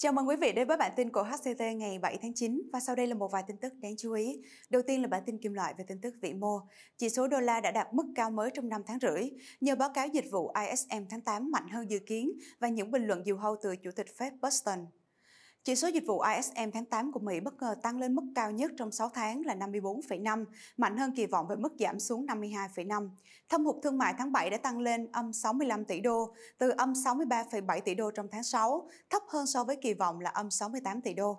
Chào mừng quý vị đến với bản tin của HCT ngày 7 tháng 9 và sau đây là một vài tin tức đáng chú ý. Đầu tiên là bản tin kim loại về tin tức vĩ mô. Chỉ số đô la đã đạt mức cao mới trong năm tháng rưỡi nhờ báo cáo dịch vụ ISM tháng 8 mạnh hơn dự kiến và những bình luận diều hâu từ Chủ tịch Fed Boston. Chỉ số dịch vụ ISM tháng 8 của Mỹ bất ngờ tăng lên mức cao nhất trong 6 tháng là 54,5, mạnh hơn kỳ vọng về mức giảm xuống 52,5. Thâm hụt thương mại tháng 7 đã tăng lên âm 65 tỷ đô, từ âm 63,7 tỷ đô trong tháng 6, thấp hơn so với kỳ vọng là âm 68 tỷ đô.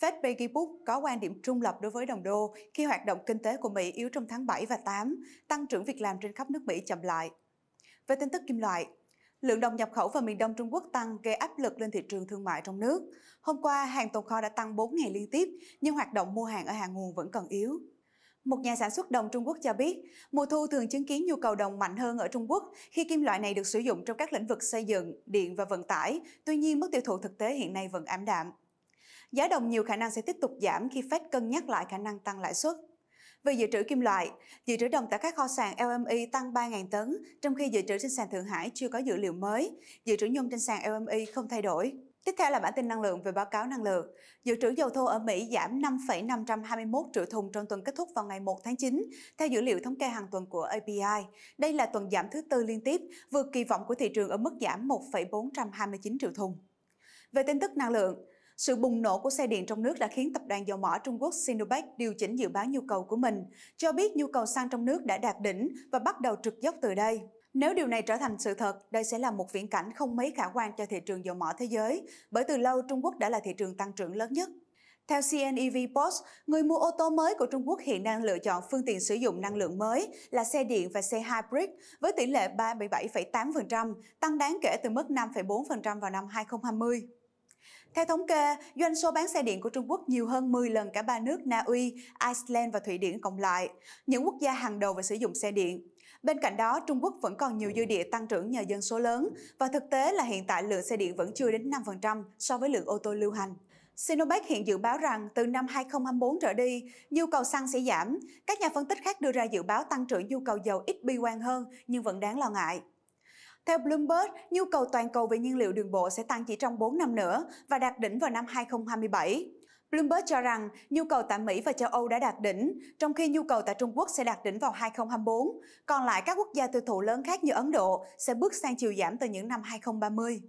Fed Peggy Book có quan điểm trung lập đối với đồng đô khi hoạt động kinh tế của Mỹ yếu trong tháng 7 và 8, tăng trưởng việc làm trên khắp nước Mỹ chậm lại. Về tin tức kim loại, Lượng đồng nhập khẩu vào miền Đông Trung Quốc tăng gây áp lực lên thị trường thương mại trong nước. Hôm qua, hàng tồn kho đã tăng 4 ngày liên tiếp, nhưng hoạt động mua hàng ở hàng nguồn vẫn còn yếu. Một nhà sản xuất đồng Trung Quốc cho biết, mùa thu thường chứng kiến nhu cầu đồng mạnh hơn ở Trung Quốc khi kim loại này được sử dụng trong các lĩnh vực xây dựng, điện và vận tải, tuy nhiên mức tiêu thụ thực tế hiện nay vẫn ảm đạm. Giá đồng nhiều khả năng sẽ tiếp tục giảm khi Fed cân nhắc lại khả năng tăng lãi suất. Về dự trữ kim loại, dự trữ đồng tại các kho sàn LME tăng 3.000 tấn, trong khi dự trữ trên sàn Thượng Hải chưa có dữ liệu mới, dự trữ nhôm trên sàn LME không thay đổi. Tiếp theo là bản tin năng lượng về báo cáo năng lượng. Dự trữ dầu thô ở Mỹ giảm 5,521 triệu thùng trong tuần kết thúc vào ngày 1 tháng 9, theo dữ liệu thống kê hàng tuần của API. Đây là tuần giảm thứ tư liên tiếp, vượt kỳ vọng của thị trường ở mức giảm 1,429 triệu thùng. Về tin tức năng lượng, sự bùng nổ của xe điện trong nước đã khiến tập đoàn dầu mỏ Trung Quốc Sinopec điều chỉnh dự báo nhu cầu của mình, cho biết nhu cầu xăng trong nước đã đạt đỉnh và bắt đầu trượt dốc từ đây. Nếu điều này trở thành sự thật, đây sẽ là một viễn cảnh không mấy khả quan cho thị trường dầu mỏ thế giới, bởi từ lâu Trung Quốc đã là thị trường tăng trưởng lớn nhất. Theo CNEV Post, người mua ô tô mới của Trung Quốc hiện đang lựa chọn phương tiện sử dụng năng lượng mới là xe điện và xe hybrid với tỷ lệ 37,8%, tăng đáng kể từ mức 5,4% vào năm 2020. Theo thống kê, doanh số bán xe điện của Trung Quốc nhiều hơn 10 lần cả ba nước Na Uy, Iceland và Thụy Điển cộng lại, những quốc gia hàng đầu về sử dụng xe điện. Bên cạnh đó, Trung Quốc vẫn còn nhiều dư địa tăng trưởng nhờ dân số lớn và thực tế là hiện tại lượng xe điện vẫn chưa đến 5% so với lượng ô tô lưu hành. Sinopec hiện dự báo rằng từ năm 2024 trở đi, nhu cầu xăng sẽ giảm. Các nhà phân tích khác đưa ra dự báo tăng trưởng nhu cầu dầu ít bi quan hơn nhưng vẫn đáng lo ngại. Theo Bloomberg, nhu cầu toàn cầu về nhiên liệu đường bộ sẽ tăng chỉ trong 4 năm nữa và đạt đỉnh vào năm 2027. Bloomberg cho rằng nhu cầu tại Mỹ và châu Âu đã đạt đỉnh, trong khi nhu cầu tại Trung Quốc sẽ đạt đỉnh vào 2024, còn lại các quốc gia tiêu thụ lớn khác như Ấn Độ sẽ bước sang chiều giảm từ những năm 2030.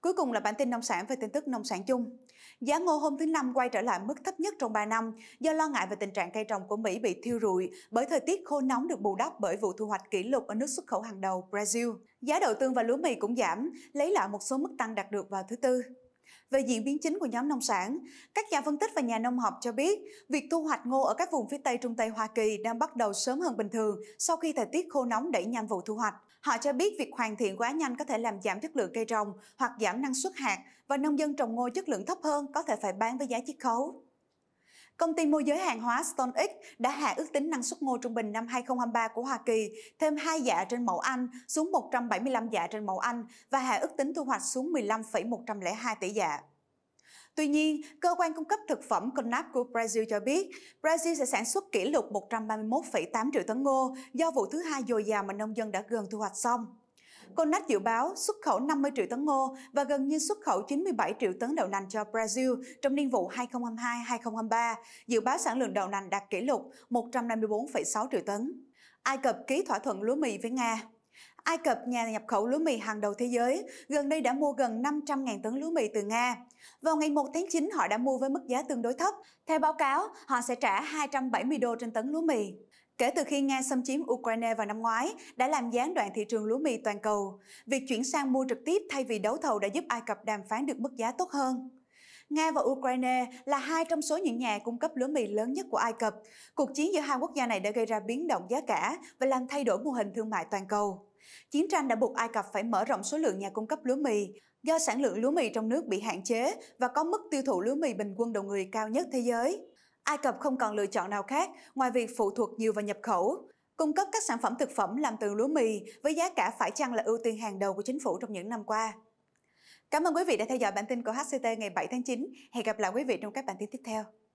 Cuối cùng là bản tin nông sản về tin tức nông sản chung. Giá ngô hôm thứ Năm quay trở lại mức thấp nhất trong 3 năm do lo ngại về tình trạng cây trồng của Mỹ bị thiêu rụi bởi thời tiết khô nóng được bù đắp bởi vụ thu hoạch kỷ lục ở nước xuất khẩu hàng đầu Brazil. Giá đậu tương và lúa mì cũng giảm, lấy lại một số mức tăng đạt được vào thứ Tư. Về diễn biến chính của nhóm nông sản, các nhà phân tích và nhà nông học cho biết, việc thu hoạch ngô ở các vùng phía Tây Trung Tây Hoa Kỳ đang bắt đầu sớm hơn bình thường sau khi thời tiết khô nóng đẩy nhanh vụ thu hoạch. Họ cho biết việc hoàn thiện quá nhanh có thể làm giảm chất lượng cây trồng hoặc giảm năng suất hạt và nông dân trồng ngô chất lượng thấp hơn có thể phải bán với giá chiết khấu. Công ty môi giới hàng hóa StoneX đã hạ ước tính năng suất ngô trung bình năm 2023 của Hoa Kỳ thêm 2 dạ trên mẫu Anh xuống 175 dạ trên mẫu Anh và hạ ước tính thu hoạch xuống 15,102 tỷ dạ. Tuy nhiên, cơ quan cung cấp thực phẩm CONAP của Brazil cho biết, Brazil sẽ sản xuất kỷ lục 131,8 triệu tấn ngô do vụ thứ hai dồi dào mà nông dân đã gần thu hoạch xong. CONAP dự báo xuất khẩu 50 triệu tấn ngô và gần như xuất khẩu 97 triệu tấn đậu nành cho Brazil trong niên vụ 2022-2023, dự báo sản lượng đậu nành đạt kỷ lục 154,6 triệu tấn. Ai Cập ký thỏa thuận lúa mì với Nga Ai Cập, nhà nhập khẩu lúa mì hàng đầu thế giới, gần đây đã mua gần 500.000 tấn lúa mì từ Nga. Vào ngày 1 tháng 9, họ đã mua với mức giá tương đối thấp. Theo báo cáo, họ sẽ trả 270 đô trên tấn lúa mì. Kể từ khi Nga xâm chiếm Ukraine vào năm ngoái, đã làm gián đoạn thị trường lúa mì toàn cầu. Việc chuyển sang mua trực tiếp thay vì đấu thầu đã giúp Ai Cập đàm phán được mức giá tốt hơn. Nga và Ukraine là hai trong số những nhà cung cấp lúa mì lớn nhất của Ai Cập. Cuộc chiến giữa hai quốc gia này đã gây ra biến động giá cả và làm thay đổi mô hình thương mại toàn cầu. Chiến tranh đã buộc Ai Cập phải mở rộng số lượng nhà cung cấp lúa mì. Do sản lượng lúa mì trong nước bị hạn chế và có mức tiêu thụ lúa mì bình quân đầu người cao nhất thế giới, Ai Cập không còn lựa chọn nào khác ngoài việc phụ thuộc nhiều vào nhập khẩu, cung cấp các sản phẩm thực phẩm làm từ lúa mì với giá cả phải chăng là ưu tiên hàng đầu của chính phủ trong những năm qua. Cảm ơn quý vị đã theo dõi bản tin của HCT ngày 7 tháng 9. Hẹn gặp lại quý vị trong các bản tin tiếp theo.